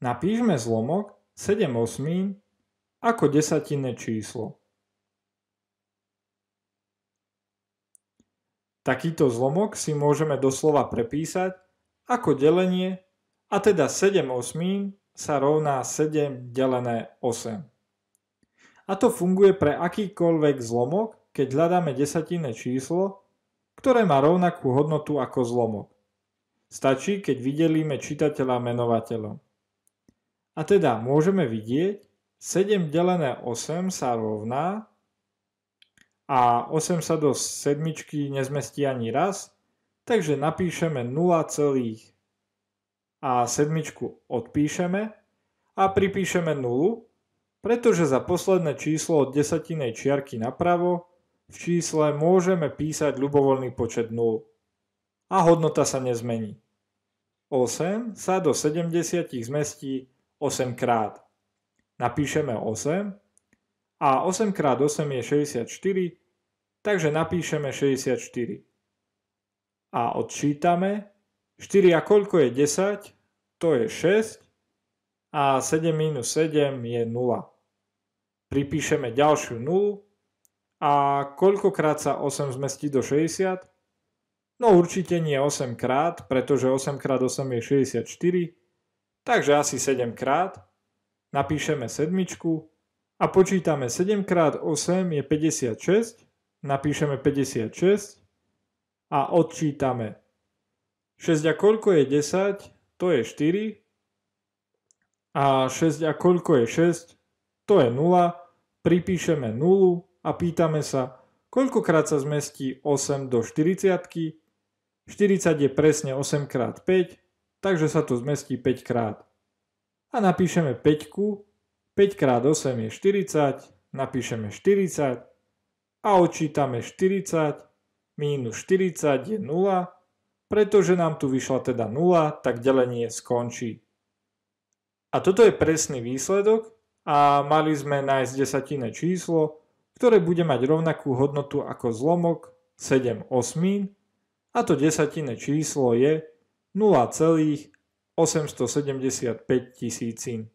Napíšme zlomok 7 osmín ako desatinné číslo. Takýto zlomok si môžeme doslova prepísať ako delenie, a teda 7 osmín sa rovná 7 delené 8. A to funguje pre akýkoľvek zlomok, keď hľadáme desatinné číslo, ktoré má rovnakú hodnotu ako zlomok. Stačí, keď vydelíme čitateľa menovateľom. A teda môžeme vidieť, 7 delené 8 sa rovná a 8 sa do sedmičky nezmestí ani raz, takže napíšeme 0, a sedmičku odpíšeme a pripíšeme 0, pretože za posledné číslo od desatinej čiarky napravo v čísle môžeme písať ľubovoľný počet 0 a hodnota sa nezmení. 8 sa do 70 zmestí 8 krát. Napíšeme 8 a 8 krát 8 je 64, takže napíšeme 64. A odčítame 4 a koľko je 10, to je 6 a 7 minus 7 je 0. Pripíšeme ďalšiu 0 a koľkokrát sa 8 zmestí do 60? No určite nie 8 krát, pretože 8 krát 8 je 64 takže asi 7 krát. Napíšeme sedmičku a počítame 7 krát 8 je 56, napíšeme 56 a odčítame. 6 a koľko je 10, to je 4 a 6 a koľko je 6, to je 0, pripíšeme 0 a pýtame sa, koľkokrát sa zmestí 8 do 40. 40 je presne 8 krát 5, takže sa to zmestí 5 krát. A napíšeme 5, 5 krát 8 je 40, napíšeme 40 a odčítame 40, mínus 40 je 0, pretože nám tu vyšla teda 0, tak delenie skončí. A toto je presný výsledok a mali sme nájsť desatinné číslo, ktoré bude mať rovnakú hodnotu ako zlomok 7 osmín a to desatinné číslo je 0,875 tisícin.